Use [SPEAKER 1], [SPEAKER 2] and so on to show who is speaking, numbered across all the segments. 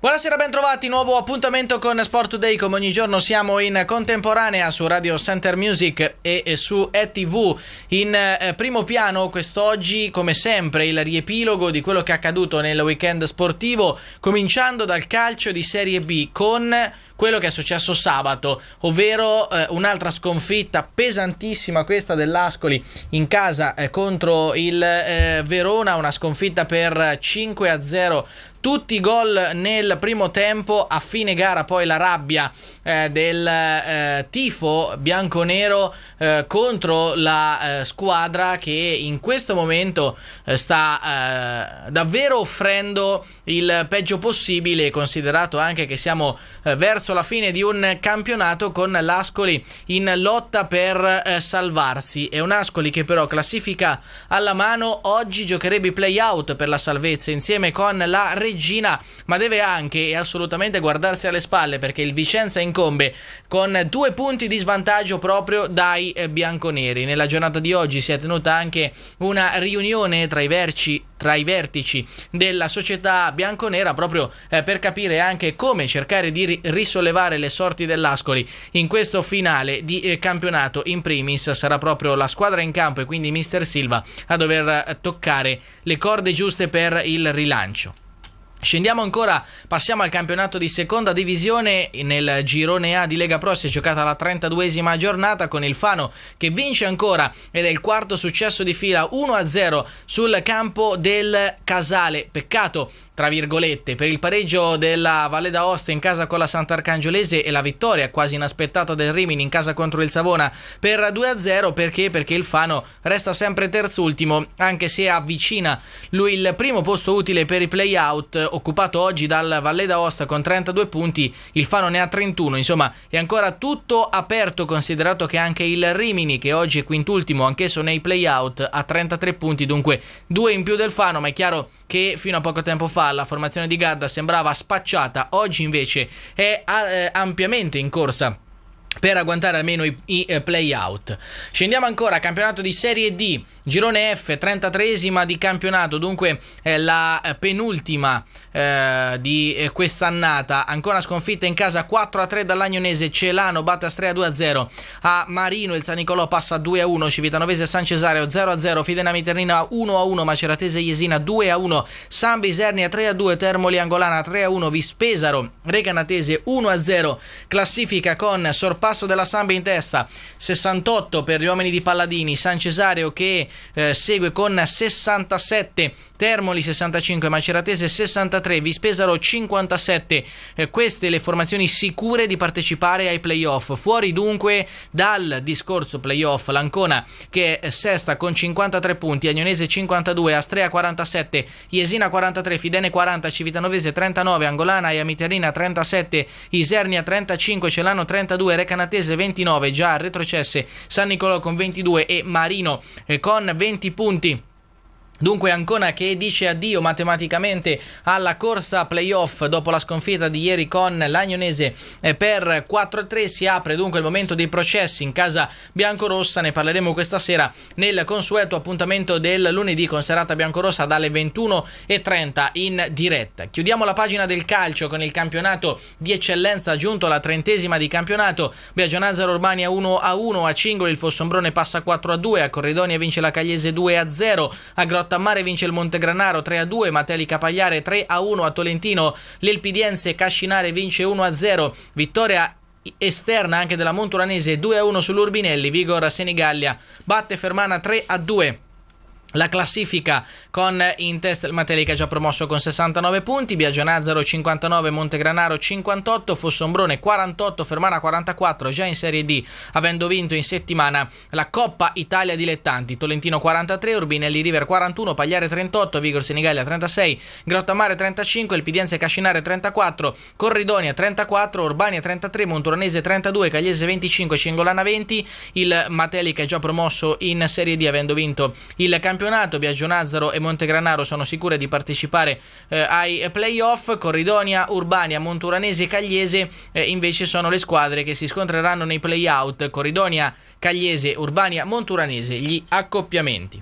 [SPEAKER 1] Buonasera, bentrovati, nuovo appuntamento con Sport Today, come ogni giorno siamo in contemporanea su Radio Center Music e su ETV in eh, primo piano quest'oggi come sempre il riepilogo di quello che è accaduto nel weekend sportivo cominciando dal calcio di Serie B con quello che è successo sabato, ovvero eh, un'altra sconfitta pesantissima questa dell'Ascoli in casa eh, contro il eh, Verona, una sconfitta per 5 a 0 tutti i gol nel primo tempo, a fine gara poi la rabbia eh, del eh, tifo bianconero eh, contro la eh, squadra che in questo momento eh, sta eh, davvero offrendo il peggio possibile, considerato anche che siamo eh, verso la fine di un campionato con l'Ascoli in lotta per salvarsi. È un Ascoli che però classifica alla mano oggi giocherebbe i play out per la salvezza insieme con la Regina Regina, ma deve anche e assolutamente guardarsi alle spalle perché il Vicenza incombe con due punti di svantaggio proprio dai eh, bianconeri. Nella giornata di oggi si è tenuta anche una riunione tra i, verci, tra i vertici della società bianconera proprio eh, per capire anche come cercare di ri- risollevare le sorti dell'Ascoli in questo finale di eh, campionato. In primis sarà proprio la squadra in campo e quindi mister Silva a dover eh, toccare le corde giuste per il rilancio. Scendiamo ancora, passiamo al campionato di seconda divisione nel girone A di Lega Pro si è giocata la 32esima giornata con il Fano che vince ancora ed è il quarto successo di fila 1-0 sul campo del Casale. Peccato tra virgolette, per il pareggio della Valle d'Aosta in casa con la Sant'Arcangiolese e la vittoria quasi inaspettata del Rimini in casa contro il Savona per 2-0 perché? Perché il Fano resta sempre terzultimo anche se avvicina lui il primo posto utile per i playout, occupato oggi dal Valle d'Aosta con 32 punti, il Fano ne ha 31, insomma è ancora tutto aperto considerato che anche il Rimini che oggi è quintultimo anch'esso nei playout, ha 33 punti, dunque due in più del Fano, ma è chiaro che fino a poco tempo fa la formazione di Garda sembrava spacciata, oggi invece è eh, ampiamente in corsa per agguantare almeno i, i eh, playout. Scendiamo ancora, campionato di Serie D, girone F, 33esima di campionato, dunque eh, la penultima eh, di eh, quest'annata, ancora sconfitta in casa 4-3 dall'Agnonese, Celano batte Astrea 2-0, a Marino il San Nicolò passa 2-1, Civitanovese San Cesareo 0-0, Fidena Miternina 1-1, Maceratese Iesina 2-1, San Bisernia 3-2, Termoli Angolana 3-1, Vispesaro, Recanatese 1-0, classifica con sorpasso passo della Samba in testa, 68 per gli uomini di Palladini, San Cesareo che eh, segue con 67, Termoli 65, Maceratese 63, Vispesaro 57. Eh, queste le formazioni sicure di partecipare ai playoff. Fuori dunque dal discorso playoff l'Ancona che è sesta con 53 punti, Agnonese 52, Astrea 47, Iesina 43, Fidene 40, Civitanovese 39, Angolana e Amiterina 37, Isernia 35, Celano 32, Recanati Canatese 29, già retrocesse San Nicolò con 22 e Marino eh, con 20 punti. Dunque Ancona che dice addio matematicamente alla corsa playoff dopo la sconfitta di ieri con l'Agnonese eh, per 4-3 si apre dunque il momento dei processi in casa biancorossa, ne parleremo questa sera nel consueto appuntamento del lunedì con serata biancorossa dalle 21.30 in diretta. Chiudiamo la pagina del calcio con il campionato di eccellenza giunto alla trentesima di campionato, Biagionazzaro Urbania 1-1, a Cingoli il Fossombrone passa 4-2, a Corridonia vince la Cagliese 2-0, a Grotto Lattammare vince il Montegranaro 3 a 2, Mateli Capagliare 3 a 1 a Tolentino, l'Elpidiense Cascinare vince 1 a 0, vittoria esterna anche della Monturanese 2 a 1 sull'Urbinelli, Vigor Senigallia batte Fermana 3 a 2. La classifica con in test il Mateli che ha già promosso con 69 punti, Biagio Nazzaro 59, Montegranaro 58, Fossombrone 48, Fermana 44, già in Serie D avendo vinto in settimana la Coppa Italia Dilettanti, Tolentino 43, Urbinelli River 41, Pagliare 38, Vigor Senigallia 36, Grottamare 35, il Pidiense Cascinare 34, Corridonia 34, Urbania 33, Monturanese 32, Cagliese 25, Cingolana 20, il Mateli che ha già promosso in Serie D avendo vinto il campionato campionato, Biagio Nazzaro e Montegranaro sono sicure di partecipare eh, ai playoff, Corridonia, Urbania, Monturanese e Cagliese eh, invece sono le squadre che si scontreranno nei playout, Corridonia, Cagliese, Urbania, Monturanese, gli accoppiamenti.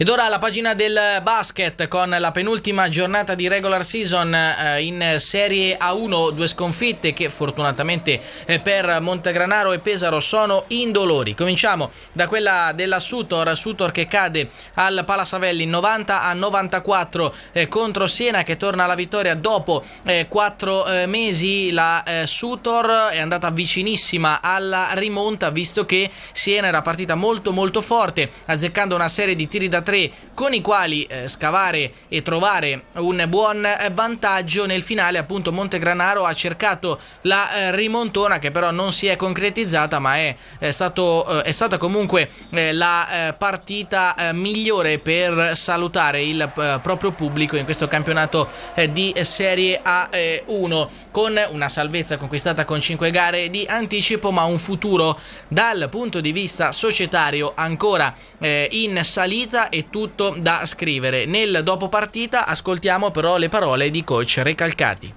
[SPEAKER 1] Ed ora la pagina del basket con la penultima giornata di regular season eh, in Serie A1, due sconfitte che fortunatamente eh, per Montegranaro e Pesaro sono indolori. Cominciamo da quella della Sutor, Sutor che cade al Palasavelli 90 a 94 eh, contro Siena che torna alla vittoria dopo 4 mesi. La Sutor è andata vicinissima alla rimonta visto che Siena era partita molto molto forte azzeccando una serie di tiri da 3 con i quali eh, scavare e trovare un buon eh, vantaggio nel finale appunto Montegranaro ha cercato la eh, rimontona che però non si è concretizzata ma è, è, stato, eh, è stata comunque eh, la partita migliore per salutare il proprio pubblico in questo campionato di Serie A1 con una salvezza conquistata con 5 gare di anticipo ma un futuro dal punto di vista societario ancora in salita e è tutto da scrivere. Nel dopo partita ascoltiamo però le parole di coach Recalcati.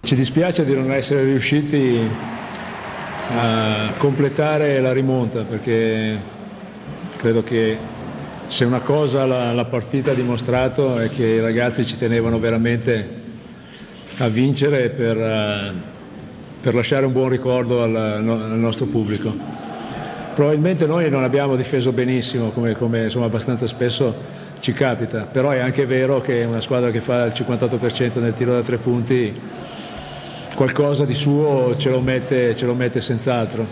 [SPEAKER 2] Ci dispiace di non essere riusciti a eh, completare la rimonta perché credo che se una cosa la, la partita ha dimostrato è che i ragazzi ci tenevano veramente a vincere per, eh, per lasciare un buon ricordo al, al nostro pubblico. Probabilmente noi non abbiamo difeso benissimo, come, come insomma, abbastanza spesso ci capita, però è anche vero che una squadra che fa il 58% nel tiro da tre punti qualcosa di suo ce lo mette, ce lo mette senz'altro.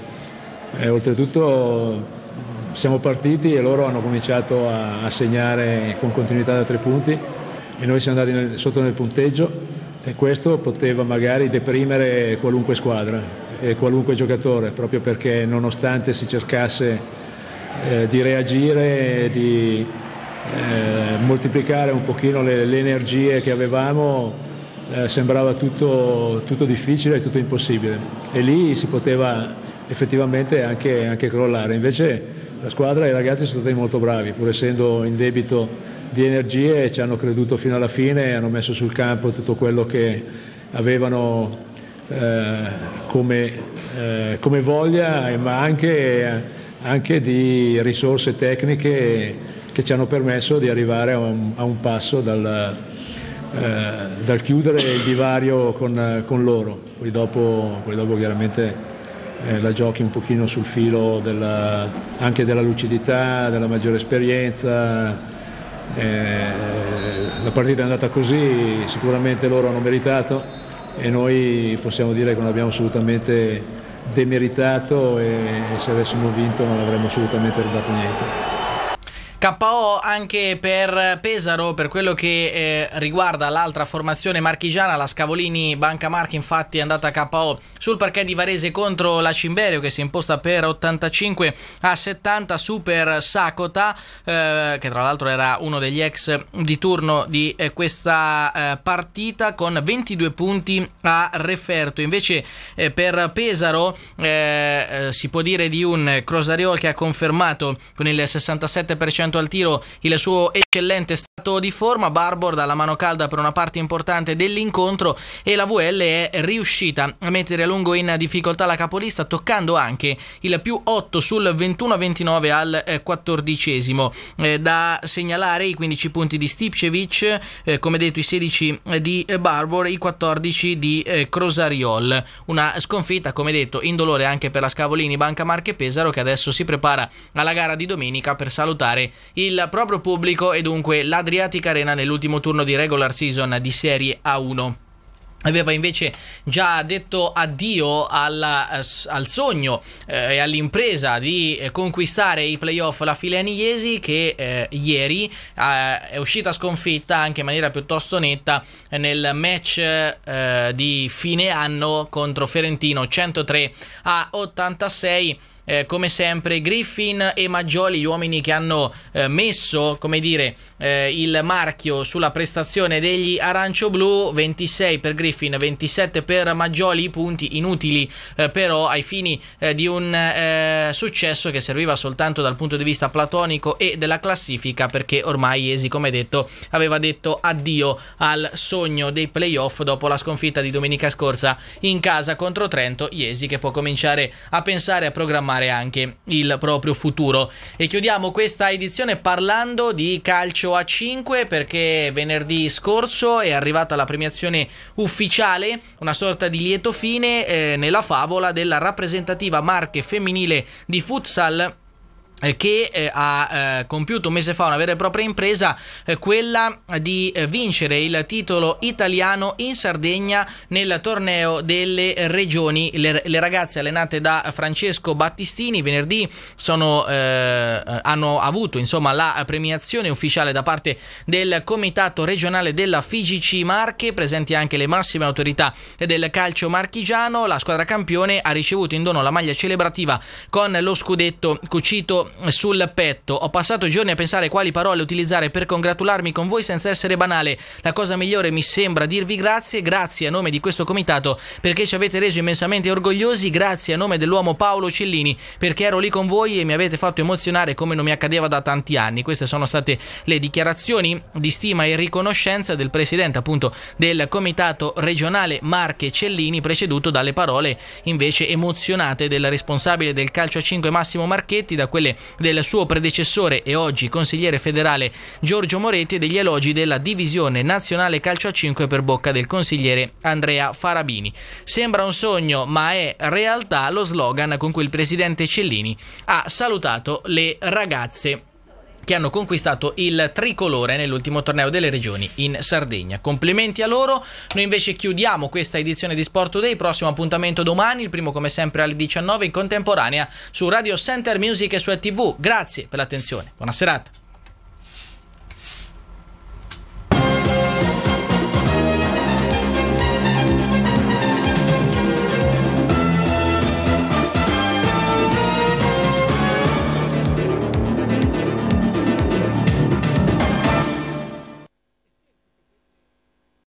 [SPEAKER 2] E eh, oltretutto siamo partiti e loro hanno cominciato a, segnare con continuità da tre punti e noi siamo andati nel, sotto nel punteggio e questo poteva magari deprimere qualunque squadra eh, qualunque giocatore, proprio perché nonostante si cercasse eh, di reagire, di eh, moltiplicare un pochino le, le energie che avevamo, eh, sembrava tutto, tutto, difficile e tutto impossibile e lì si poteva effettivamente anche, anche crollare. Invece la squadra e i ragazzi sono stati molto bravi, pur essendo in debito di energie ci hanno creduto fino alla fine hanno messo sul campo tutto quello che avevano eh, come, eh, come, voglia, eh, ma anche, anche, di risorse tecniche che ci hanno permesso di arrivare a un, a un passo dal, eh, dal chiudere il divario con, con loro. Poi dopo, poi dopo chiaramente eh, la giochi un pochino sul filo della, anche della lucidità, della maggiore esperienza. Eh, la partita è andata così, sicuramente loro hanno meritato, e noi possiamo dire che non abbiamo assolutamente demeritato e se avessimo vinto non avremmo assolutamente rubato niente.
[SPEAKER 1] KO anche per Pesaro per quello che eh, riguarda l'altra formazione marchigiana, la Scavolini Banca Marchi infatti è andata KO sul parquet di Varese contro la Cimberio che si è imposta per 85 a 70 super Sakota eh, che tra l'altro era uno degli ex di turno di eh, questa eh, partita con 22 punti a referto. Invece eh, per Pesaro eh, si può dire di un Crosariol che ha confermato con il 67% Intanto al tiro il suo eccellente stato di forma, Barbor dalla mano calda per una parte importante dell'incontro e la VL è riuscita a mettere a lungo in difficoltà la capolista toccando anche il più 8 sul 21-29 al 14 eh, eh, da segnalare i 15 punti di Stipcevic, eh, come detto i 16 eh, di Barbor, i 14 di Crosariol. Una sconfitta come detto indolore anche per la Scavolini Banca Marche Pesaro che adesso si prepara alla gara di domenica per salutare il proprio pubblico e dunque l'Adriatic Arena nell'ultimo turno di regular season di Serie A1 aveva invece già detto addio alla, eh, al sogno eh, e all'impresa di eh, conquistare i playoff la Fileniesi che eh, ieri eh, è uscita sconfitta anche in maniera piuttosto netta nel match di fine anno contro Ferentino 103 a 86 eh, come sempre Griffin e Maggioli, gli uomini che hanno eh, messo come dire, eh, il marchio sulla prestazione degli arancio-blu, 26 per Griffin, 27 per Maggioli, punti inutili eh, però ai fini eh, di un eh, successo che serviva soltanto dal punto di vista platonico e della classifica perché ormai Iesi, come detto, aveva detto addio al sogno dei playoff dopo la sconfitta di domenica scorsa in casa contro Trento, Iesi che può cominciare a pensare a programmare affrontare anche il proprio futuro. E chiudiamo questa edizione parlando di calcio a 5 perché venerdì scorso è arrivata la premiazione ufficiale, una sorta di lieto fine eh, nella favola della rappresentativa Marche femminile di futsal eh, che eh, ha eh, compiuto un mese fa una vera e propria impresa, eh, quella di eh, vincere il titolo italiano in Sardegna nel torneo delle regioni. Le, le ragazze allenate da Francesco Battistini venerdì sono, eh, hanno avuto insomma, la premiazione ufficiale da parte del Comitato regionale della FIGC Marche, presenti anche le massime autorità del calcio marchigiano. La squadra campione ha ricevuto in dono la maglia celebrativa con lo scudetto cucito sul petto. Ho passato giorni a pensare quali parole utilizzare per congratularmi con voi senza essere banale. La cosa migliore mi sembra dirvi grazie, grazie a nome di questo comitato perché ci avete reso immensamente orgogliosi, grazie a nome dell'uomo Paolo Cellini perché ero lì con voi e mi avete fatto emozionare come non mi accadeva da tanti anni. Queste sono state le dichiarazioni di stima e riconoscenza del presidente appunto del comitato regionale Marche Cellini preceduto dalle parole invece emozionate del responsabile del calcio a 5 Massimo Marchetti da quelle del suo predecessore e oggi consigliere federale Giorgio Moretti e degli elogi della divisione nazionale calcio a 5 per bocca del consigliere Andrea Farabini. Sembra un sogno, ma è realtà lo slogan con cui il presidente Cellini ha salutato le ragazze che hanno conquistato il tricolore nell'ultimo torneo delle regioni in Sardegna. Complimenti a loro. Noi invece chiudiamo questa edizione di Sport Today, prossimo appuntamento domani, il primo come sempre alle 19 in contemporanea su Radio Center Music e su TV. Grazie per l'attenzione. Buona serata.